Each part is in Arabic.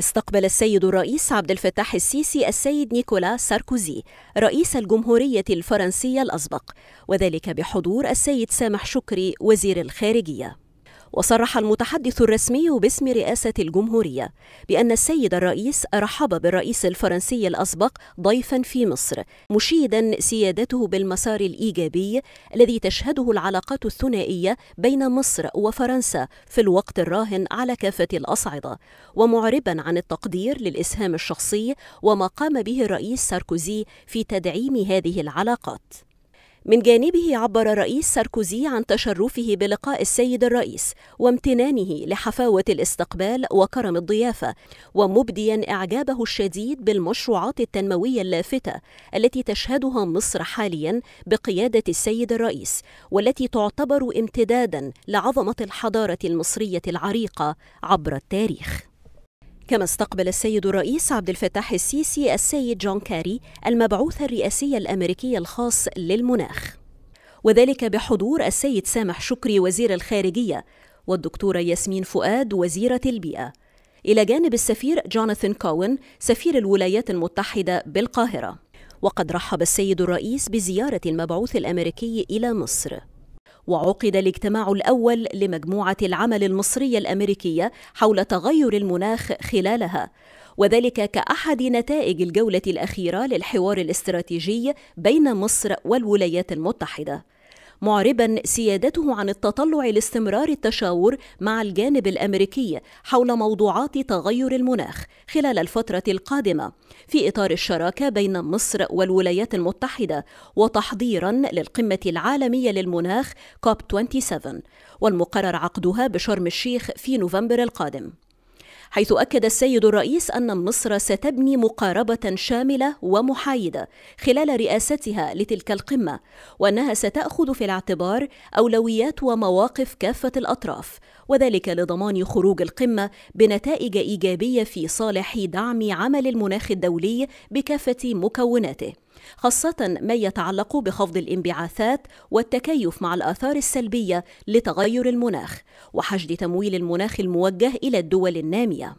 استقبل السيد الرئيس عبد الفتاح السيسي السيد نيكولا ساركوزي رئيس الجمهورية الفرنسية الأسبق وذلك بحضور السيد سامح شكري وزير الخارجية وصرح المتحدث الرسمي باسم رئاسة الجمهورية بأن السيد الرئيس رحب بالرئيس الفرنسي الأسبق ضيفا في مصر مشيدا سيادته بالمسار الإيجابي الذي تشهده العلاقات الثنائية بين مصر وفرنسا في الوقت الراهن على كافة الأصعدة ومعربا عن التقدير للإسهام الشخصي وما قام به الرئيس ساركوزي في تدعيم هذه العلاقات من جانبه عبر الرئيس ساركوزي عن تشرفه بلقاء السيد الرئيس وامتنانه لحفاوة الاستقبال وكرم الضيافة ومبديا إعجابه الشديد بالمشروعات التنموية اللافتة التي تشهدها مصر حاليا بقيادة السيد الرئيس والتي تعتبر امتدادا لعظمة الحضارة المصرية العريقة عبر التاريخ كما استقبل السيد الرئيس عبد الفتاح السيسي السيد جون كاري المبعوث الرئاسي الامريكي الخاص للمناخ وذلك بحضور السيد سامح شكري وزير الخارجيه والدكتوره ياسمين فؤاد وزيره البيئه الى جانب السفير جوناثان كوين سفير الولايات المتحده بالقاهره وقد رحب السيد الرئيس بزياره المبعوث الامريكي الى مصر وعقد الاجتماع الأول لمجموعة العمل المصرية الأمريكية حول تغير المناخ خلالها وذلك كأحد نتائج الجولة الأخيرة للحوار الاستراتيجي بين مصر والولايات المتحدة معربا سيادته عن التطلع لاستمرار التشاور مع الجانب الامريكي حول موضوعات تغير المناخ خلال الفتره القادمه في اطار الشراكه بين مصر والولايات المتحده وتحضيرا للقمه العالميه للمناخ كوب 27 والمقرر عقدها بشرم الشيخ في نوفمبر القادم حيث أكد السيد الرئيس أن مصر ستبني مقاربة شاملة ومحايدة خلال رئاستها لتلك القمة وأنها ستأخذ في الاعتبار أولويات ومواقف كافة الأطراف وذلك لضمان خروج القمة بنتائج إيجابية في صالح دعم عمل المناخ الدولي بكافة مكوناته خاصة ما يتعلق بخفض الانبعاثات والتكيف مع الآثار السلبية لتغير المناخ وحشد تمويل المناخ الموجه إلى الدول النامية.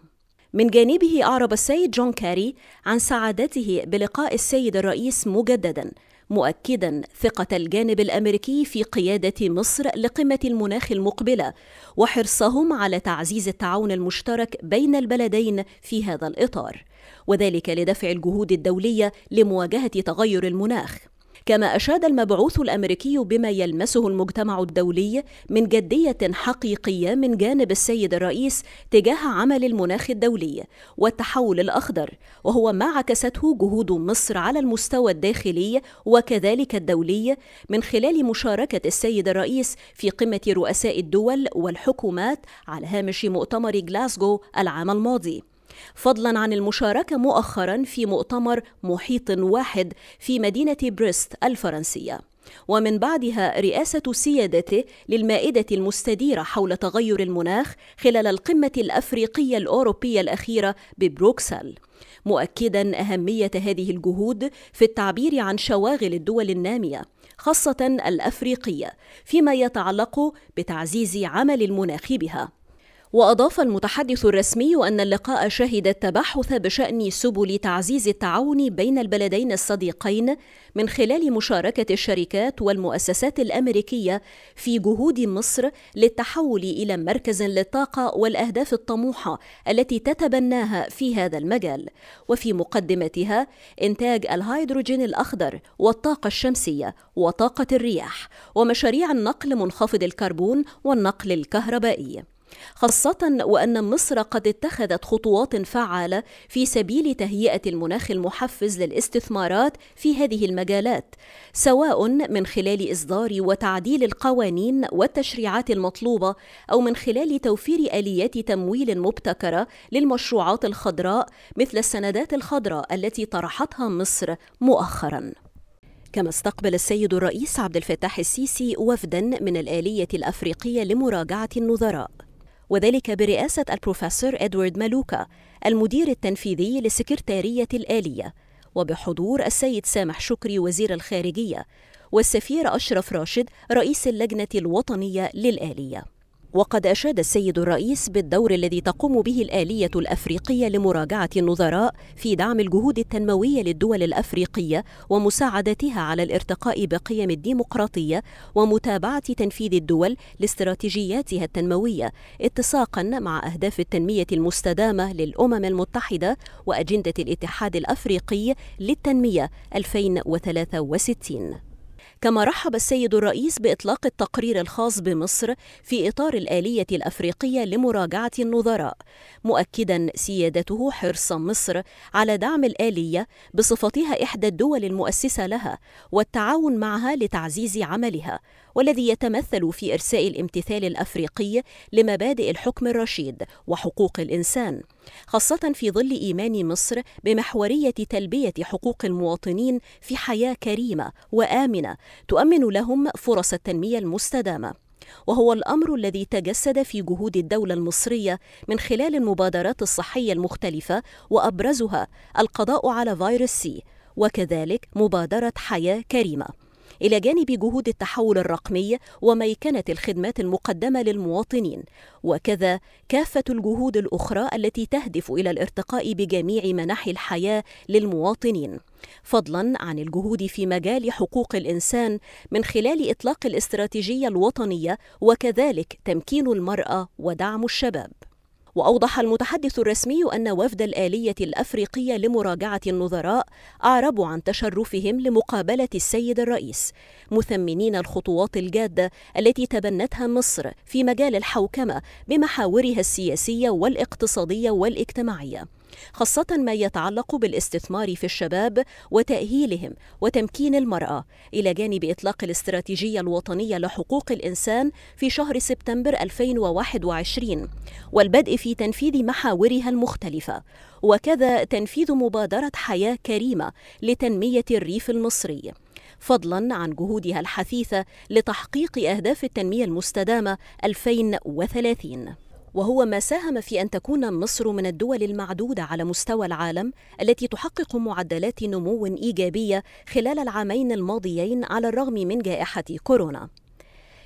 من جانبه أعرب السيد جون كاري عن سعادته بلقاء السيد الرئيس مجددا مؤكدا ثقة الجانب الأمريكي في قيادة مصر لقمة المناخ المقبلة وحرصهم على تعزيز التعاون المشترك بين البلدين في هذا الإطار. وذلك لدفع الجهود الدوليه لمواجهه تغير المناخ كما اشاد المبعوث الامريكي بما يلمسه المجتمع الدولي من جديه حقيقيه من جانب السيد الرئيس تجاه عمل المناخ الدولي والتحول الاخضر وهو ما عكسته جهود مصر على المستوى الداخلي وكذلك الدولي من خلال مشاركه السيد الرئيس في قمه رؤساء الدول والحكومات على هامش مؤتمر جلاسكو العام الماضي فضلا عن المشاركة مؤخرا في مؤتمر محيط واحد في مدينة بريست الفرنسية ومن بعدها رئاسة سيادته للمائدة المستديرة حول تغير المناخ خلال القمة الأفريقية الأوروبية الأخيرة ببروكسل مؤكدا أهمية هذه الجهود في التعبير عن شواغل الدول النامية خاصة الأفريقية فيما يتعلق بتعزيز عمل المناخ بها وأضاف المتحدث الرسمي أن اللقاء شهد التبحث بشأن سبل تعزيز التعاون بين البلدين الصديقين من خلال مشاركة الشركات والمؤسسات الأمريكية في جهود مصر للتحول إلى مركز للطاقة والأهداف الطموحة التي تتبناها في هذا المجال وفي مقدمتها إنتاج الهيدروجين الأخضر والطاقة الشمسية وطاقة الرياح ومشاريع النقل منخفض الكربون والنقل الكهربائي خاصة وأن مصر قد اتخذت خطوات فعالة في سبيل تهيئة المناخ المحفز للاستثمارات في هذه المجالات، سواء من خلال إصدار وتعديل القوانين والتشريعات المطلوبة أو من خلال توفير آليات تمويل مبتكرة للمشروعات الخضراء مثل السندات الخضراء التي طرحتها مصر مؤخراً. كما استقبل السيد الرئيس عبد الفتاح السيسي وفدا من الآلية الأفريقية لمراجعة النظراء وذلك برئاسة البروفيسور إدوارد مالوكا المدير التنفيذي لسكرتارية الآلية وبحضور السيد سامح شكري وزير الخارجية والسفير أشرف راشد رئيس اللجنة الوطنية للآلية وقد أشاد السيد الرئيس بالدور الذي تقوم به الآلية الأفريقية لمراجعة النظراء في دعم الجهود التنموية للدول الأفريقية ومساعدتها على الارتقاء بقيم الديمقراطية ومتابعة تنفيذ الدول لاستراتيجياتها التنموية اتساقا مع أهداف التنمية المستدامة للأمم المتحدة وأجندة الاتحاد الأفريقي للتنمية 2063 كما رحب السيد الرئيس بإطلاق التقرير الخاص بمصر في إطار الآلية الأفريقية لمراجعة النظراء مؤكدا سيادته حرص مصر على دعم الآلية بصفتها إحدى الدول المؤسسة لها والتعاون معها لتعزيز عملها والذي يتمثل في إرساء الامتثال الأفريقي لمبادئ الحكم الرشيد وحقوق الإنسان خاصة في ظل إيمان مصر بمحورية تلبية حقوق المواطنين في حياة كريمة وآمنة تؤمن لهم فرص التنمية المستدامة. وهو الامر الذي تجسد في جهود الدوله المصريه من خلال المبادرات الصحيه المختلفه وابرزها القضاء على فيروس سي وكذلك مبادره حياه كريمه إلى جانب جهود التحول الرقمي وميكنة الخدمات المقدمة للمواطنين وكذا كافة الجهود الأخرى التي تهدف إلى الارتقاء بجميع مناحي الحياة للمواطنين فضلا عن الجهود في مجال حقوق الانسان من خلال اطلاق الاستراتيجيه الوطنيه وكذلك تمكين المراه ودعم الشباب وأوضح المتحدث الرسمي أن وفد الآلية الأفريقية لمراجعة النظراء أعربوا عن تشرفهم لمقابلة السيد الرئيس مثمنين الخطوات الجادة التي تبنتها مصر في مجال الحوكمة بمحاورها السياسية والاقتصادية والاجتماعية خاصة ما يتعلق بالاستثمار في الشباب وتأهيلهم وتمكين المرأة إلى جانب إطلاق الاستراتيجية الوطنية لحقوق الإنسان في شهر سبتمبر 2021 والبدء في تنفيذ محاورها المختلفة وكذا تنفيذ مبادرة حياة كريمة لتنمية الريف المصري فضلا عن جهودها الحثيثة لتحقيق أهداف التنمية المستدامة 2030 وهو ما ساهم في أن تكون مصر من الدول المعدودة على مستوى العالم التي تحقق معدلات نمو إيجابية خلال العامين الماضيين على الرغم من جائحة كورونا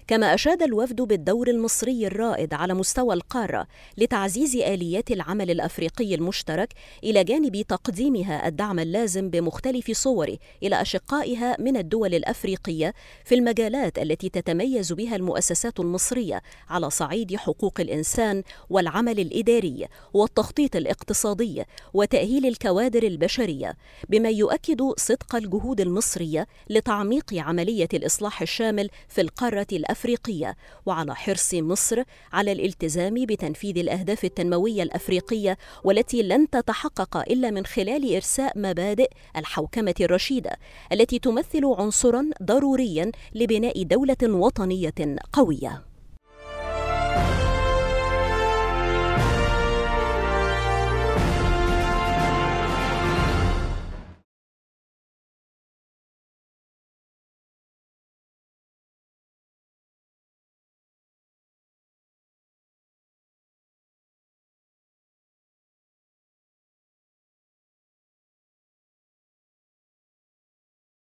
كما أشاد الوفد بالدور المصري الرائد على مستوى القارة لتعزيز آليات العمل الأفريقي المشترك إلى جانب تقديمها الدعم اللازم بمختلف صوره إلى أشقائها من الدول الأفريقية في المجالات التي تتميز بها المؤسسات المصرية على صعيد حقوق الإنسان والعمل الإداري والتخطيط الاقتصادي وتأهيل الكوادر البشرية بما يؤكد صدق الجهود المصرية لتعميق عملية الإصلاح الشامل في القارة الأفريقية الأفريقية وعلى حرص مصر على الالتزام بتنفيذ الأهداف التنموية الأفريقية والتي لن تتحقق إلا من خلال إرساء مبادئ الحوكمة الرشيدة التي تمثل عنصرا ضروريا لبناء دولة وطنية قوية